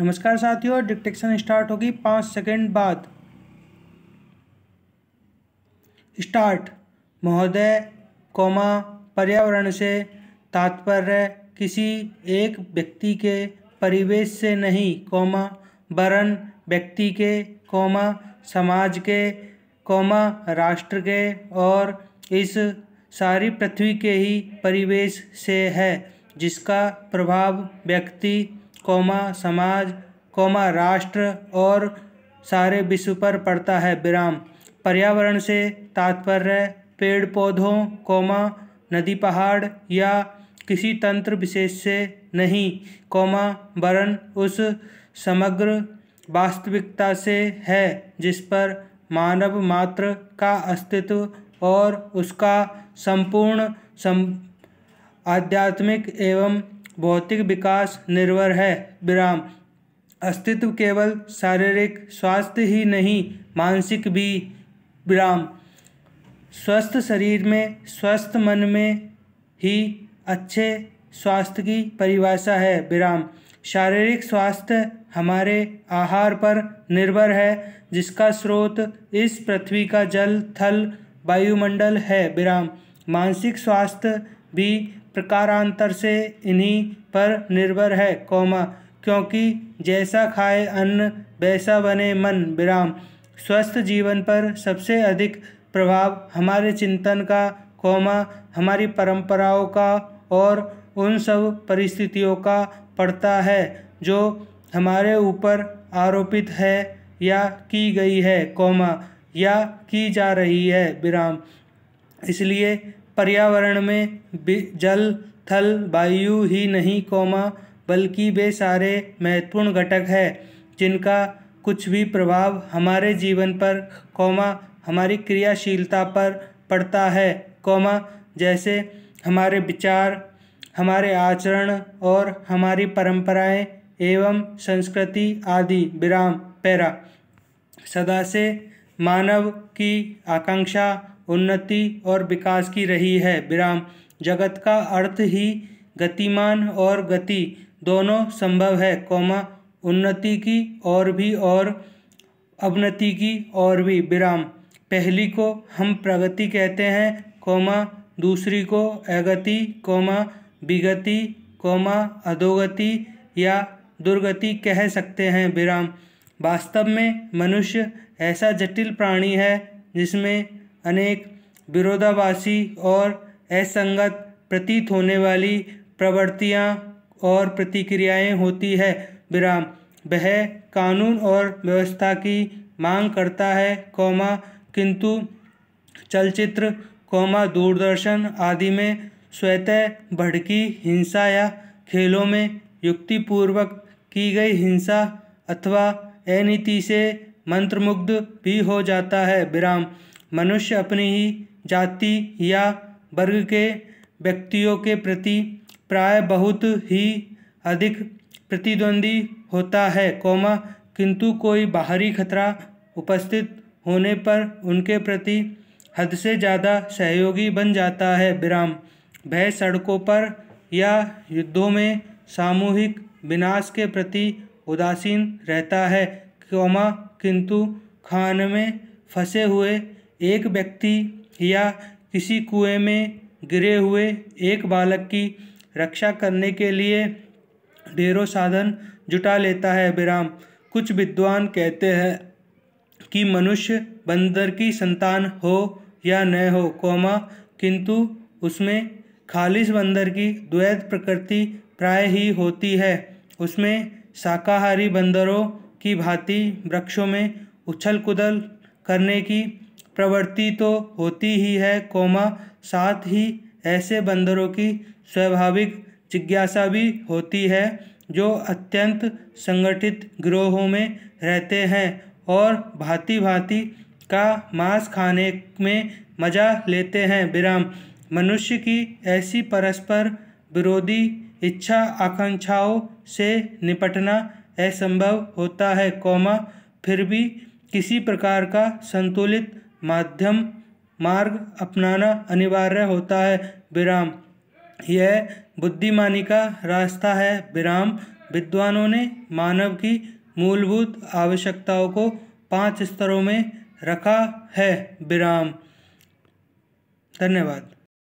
नमस्कार साथियों detection start होगी पाँच सेकंड बाद स्टार्ट महोदय कौमा पर्यावरण से तात्पर्य किसी एक व्यक्ति के परिवेश से नहीं कौमा वरण व्यक्ति के कौमा समाज के कौमा राष्ट्र के और इस सारी पृथ्वी के ही परिवेश से है जिसका प्रभाव व्यक्ति कौमा समाज कौमा राष्ट्र और सारे विश्व पर पड़ता है विराम पर्यावरण से तात्पर्य पेड़ पौधों कौमा नदी पहाड़ या किसी तंत्र विशेष से नहीं कौमा वरण उस समग्र वास्तविकता से है जिस पर मानव मात्र का अस्तित्व और उसका संपूर्ण सम आध्यात्मिक एवं भौतिक विकास निर्भर है विराम अस्तित्व केवल शारीरिक स्वास्थ्य ही नहीं मानसिक भी विराम स्वस्थ शरीर में स्वस्थ मन में ही अच्छे स्वास्थ्य की परिभाषा है विराम शारीरिक स्वास्थ्य हमारे आहार पर निर्भर है जिसका स्रोत इस पृथ्वी का जल थल वायुमंडल है विराम मानसिक स्वास्थ्य भी प्रकारांतर से इन्हीं पर निर्भर है कौमा क्योंकि जैसा खाए अन्न वैसा बने मन विराम स्वस्थ जीवन पर सबसे अधिक प्रभाव हमारे चिंतन का कौमा हमारी परंपराओं का और उन सब परिस्थितियों का पड़ता है जो हमारे ऊपर आरोपित है या की गई है कौमा या की जा रही है विराम इसलिए पर्यावरण में जल थल वायु ही नहीं कोमा बल्कि वे सारे महत्वपूर्ण घटक है जिनका कुछ भी प्रभाव हमारे जीवन पर कोमा हमारी क्रियाशीलता पर पड़ता है कोमा जैसे हमारे विचार हमारे आचरण और हमारी परंपराएं एवं संस्कृति आदि विराम पैरा सदा से मानव की आकांक्षा उन्नति और विकास की रही है विराम जगत का अर्थ ही गतिमान और गति दोनों संभव है कौमा उन्नति की और भी और अवनति की और भी विराम पहली को हम प्रगति कहते हैं कौमा दूसरी को अगति कौमा विगति कौमा अधोगति या दुर्गति कह सकते हैं विराम वास्तव में मनुष्य ऐसा जटिल प्राणी है जिसमें अनेक विरोधाभासी और असंगत प्रतीत होने वाली प्रवृत्तियाँ और प्रतिक्रियाएँ होती है विराम वह कानून और व्यवस्था की मांग करता है कौमा किंतु चलचित्र कौमा दूरदर्शन आदि में स्वतः भड़की हिंसा या खेलों में युक्तिपूर्वक की गई हिंसा अथवा अनीति से मंत्रमुग्ध भी हो जाता है विराम मनुष्य अपनी ही जाति या वर्ग के व्यक्तियों के प्रति प्राय बहुत ही अधिक प्रतिद्वंदी होता है कौमा किंतु कोई बाहरी खतरा उपस्थित होने पर उनके प्रति हद से ज़्यादा सहयोगी बन जाता है विराम भय सड़कों पर या युद्धों में सामूहिक विनाश के प्रति उदासीन रहता है कौमा किंतु खान में फंसे हुए एक व्यक्ति या किसी कुएं में गिरे हुए एक बालक की रक्षा करने के लिए ढेरों साधन जुटा लेता है विराम कुछ विद्वान कहते हैं कि मनुष्य बंदर की संतान हो या न हो कोमा किंतु उसमें खालिश बंदर की द्वैत प्रकृति प्राय ही होती है उसमें शाकाहारी बंदरों की भांति वृक्षों में उछल कुदल करने की प्रवृत्ति तो होती ही है कोमा साथ ही ऐसे बंदरों की स्वाभाविक जिज्ञासा भी होती है जो अत्यंत संगठित ग्रोहों में रहते हैं और भांति भांति का मांस खाने में मजा लेते हैं विराम मनुष्य की ऐसी परस्पर विरोधी इच्छा आकांक्षाओं से निपटना असंभव होता है कौमा फिर भी किसी प्रकार का संतुलित माध्यम मार्ग अपनाना अनिवार्य होता है विराम यह बुद्धिमानी का रास्ता है विराम विद्वानों ने मानव की मूलभूत आवश्यकताओं को पांच स्तरों में रखा है विराम धन्यवाद